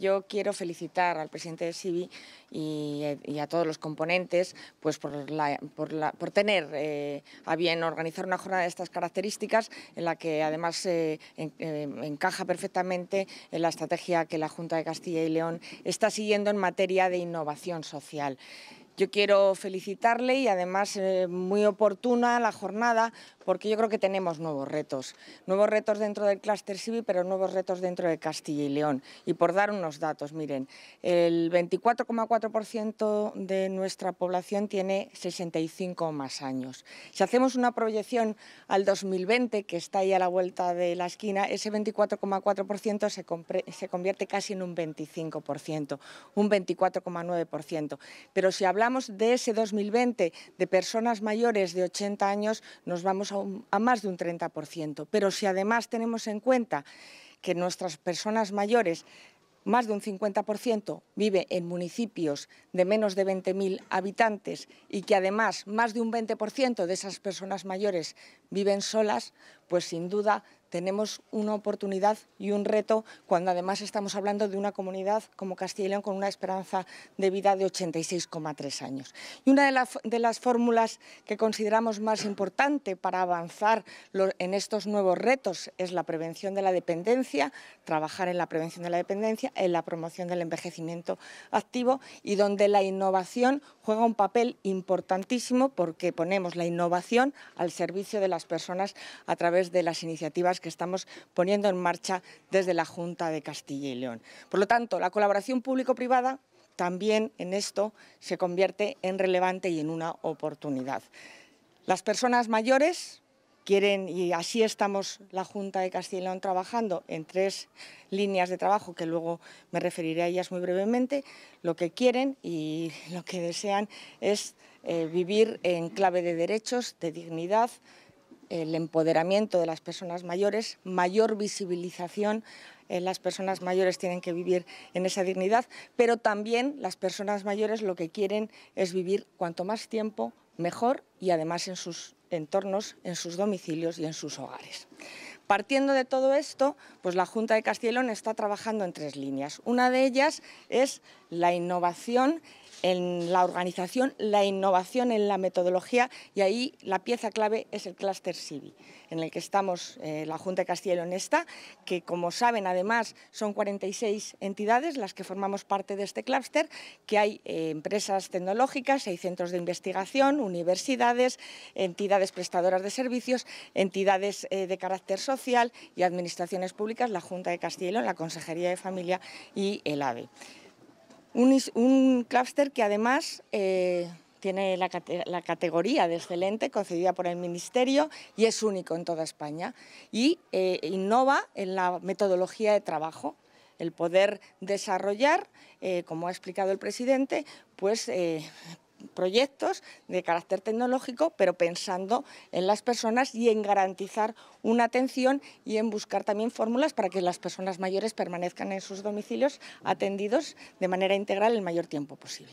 Yo quiero felicitar al presidente de SIBI y, a todos los componentes pues por, por, tener eh, a bien organizar una jornada de estas características en la que además eh, eh, encaja perfectamente en la estrategia que la Junta de Castilla y León está siguiendo en materia de innovación social. Yo quiero felicitarle y además muy oportuna la jornada porque yo creo que tenemos nuevos retos. Nuevos retos dentro del clúster civil, pero nuevos retos dentro de Castilla y León. Y por dar unos datos, miren, el 24,4% de nuestra población tiene 65 o más años. Si hacemos una proyección al 2020, que está ahí a la vuelta de la esquina, ese 24,4% se, se convierte casi en un 25%, un 24,9%. Pero si hablamos de ese 2020 de personas mayores de 80 años, nos vamos a a más de un 30%. Pero si además tenemos en cuenta que nuestras personas mayores, más de un 50% vive en municipios de menos de 20.000 habitantes y que además más de un 20% de esas personas mayores viven solas, pues sin duda tenemos una oportunidad y un reto cuando además estamos hablando de una comunidad como Castilla y León con una esperanza de vida de 86,3 años. Y una de, las fórmulas que consideramos más importante para avanzar en estos nuevos retos es la prevención de la dependencia, trabajar en la prevención de la dependencia, en la promoción del envejecimiento activo y donde la innovación juega un papel importantísimo porque ponemos la innovación al servicio de las personas a través de las iniciativas que estamos poniendo en marcha desde la Junta de Castilla y León. Por lo tanto, la colaboración público-privada también en esto se convierte en relevante y en una oportunidad. Las personas mayores quieren, y así estamos la Junta de Castilla y León trabajando en tres líneas de trabajo que luego me referiré a ellas muy brevemente, lo que quieren y lo que desean es eh, vivir en clave de derechos, de dignidad, el empoderamiento de las personas mayores, mayor visibilización eh, las personas mayores tienen que vivir en esa dignidad, pero también las personas mayores lo que quieren es vivir cuanto más tiempo mejor y además en sus entornos, en sus domicilios y en sus hogares. Partiendo de todo esto, pues la Junta de Castellón está trabajando en tres líneas. Una de ellas es la innovación en la organización, la innovación en la metodología y ahí la pieza clave es el clúster Civi, en el que estamos eh, la Junta de Castilla y León está, que como saben además son 46 entidades las que formamos parte de este clúster, que hay eh, empresas tecnológicas, hay centros de investigación, universidades, entidades prestadoras de servicios, entidades eh, de carácter social y administraciones públicas, la Junta de Castilla y León, la Consejería de Familia y el AVE. Un, clúster que además eh, tiene la, categoría de excelente concedida por el Ministerio y es único en toda España y eh, innova en la metodología de trabajo el poder desarrollar, eh, como ha explicado el presidente, pues proyectos de carácter tecnológico, pero pensando en las personas y en garantizar una atención y en buscar también fórmulas para que las personas mayores permanezcan en sus domicilios atendidos de manera integral el mayor tiempo posible.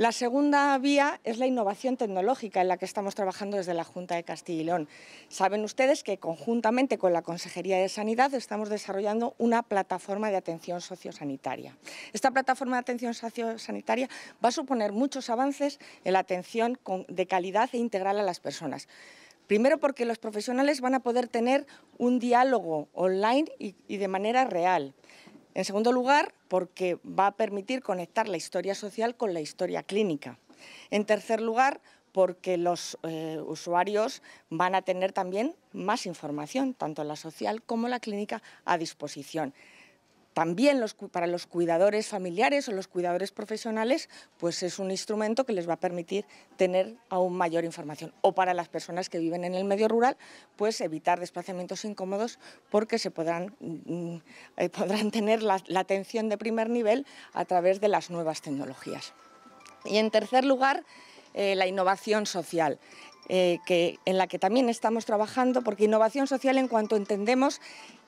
La segunda vía es la innovación tecnológica en la que estamos trabajando desde la Junta de Castilla y León. Saben ustedes que conjuntamente con la Consejería de Sanidad estamos desarrollando una plataforma de atención sociosanitaria. Esta plataforma de atención sociosanitaria va a suponer muchos avances en la atención de calidad e integral a las personas. Primero porque los profesionales van a poder tener un diálogo online y, de manera real. En segundo lugar, porque va a permitir conectar la historia social con la historia clínica. En tercer lugar, porque los eh, usuarios van a tener también más información, tanto la social como la clínica, a disposición también para los cuidadores familiares o los cuidadores profesionales, pues es un instrumento que les va a permitir tener aún mayor información. O para las personas que viven en el medio rural, pues evitar desplazamientos incómodos porque se podrán, mm, eh, podrán tener la, atención de primer nivel a través de las nuevas tecnologías. Y en tercer lugar, eh, la innovación social. Eh, que, en la que también estamos trabajando, porque innovación social en cuanto entendemos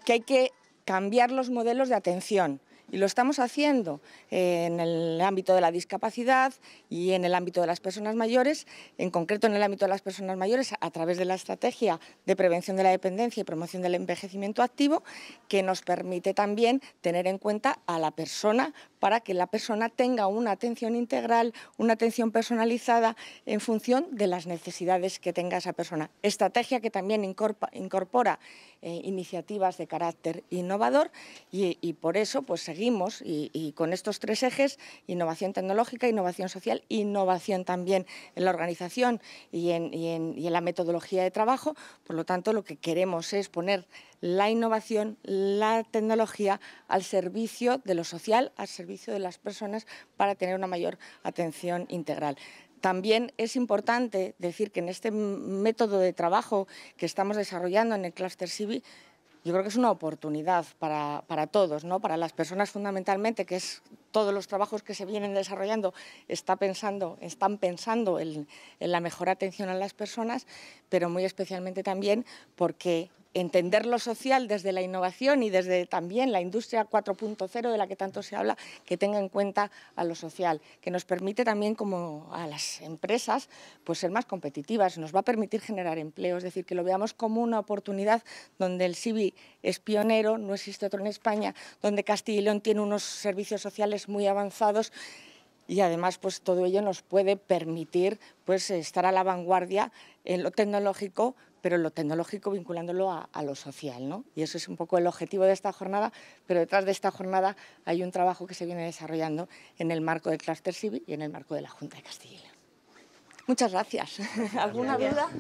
que hay que cambiar los modelos de atención, y lo estamos haciendo en el ámbito de la discapacidad y en el ámbito de las personas mayores, en concreto en el ámbito de las personas mayores a través de la estrategia de prevención de la dependencia y promoción del envejecimiento activo, que nos permite también tener en cuenta a la persona para que la persona tenga una atención integral, una atención personalizada en función de las necesidades que tenga esa persona. Estrategia que también incorpora, eh, iniciativas de carácter innovador y, por eso pues seguir y, con estos tres ejes, innovación tecnológica, innovación social, innovación también en la organización y en, la metodología de trabajo. Por lo tanto, lo que queremos es poner la innovación, la tecnología al servicio de lo social, al servicio de las personas para tener una mayor atención integral. También es importante decir que en este método de trabajo que estamos desarrollando en el Cluster Civi yo creo que es una oportunidad para, todos, ¿no? para las personas fundamentalmente, que es todos los trabajos que se vienen desarrollando está pensando, están pensando en la mejor atención a las personas, pero muy especialmente también porque entender lo social desde la innovación y desde también la industria 4.0 de la que tanto se habla, que tenga en cuenta a lo social, que nos permite también como a las empresas pues ser más competitivas, nos va a permitir generar empleo, es decir, que lo veamos como una oportunidad donde el CIBI es pionero, no existe otro en España, donde Castilla y León tiene unos servicios sociales muy avanzados y además pues todo ello nos puede permitir pues estar a la vanguardia en lo tecnológico pero lo tecnológico vinculándolo a, lo social. ¿no? Y eso es un poco el objetivo de esta jornada, pero detrás de esta jornada hay un trabajo que se viene desarrollando en el marco del Cluster Civil y en el marco de la Junta de Castilla. Muchas gracias. ¿Alguna duda?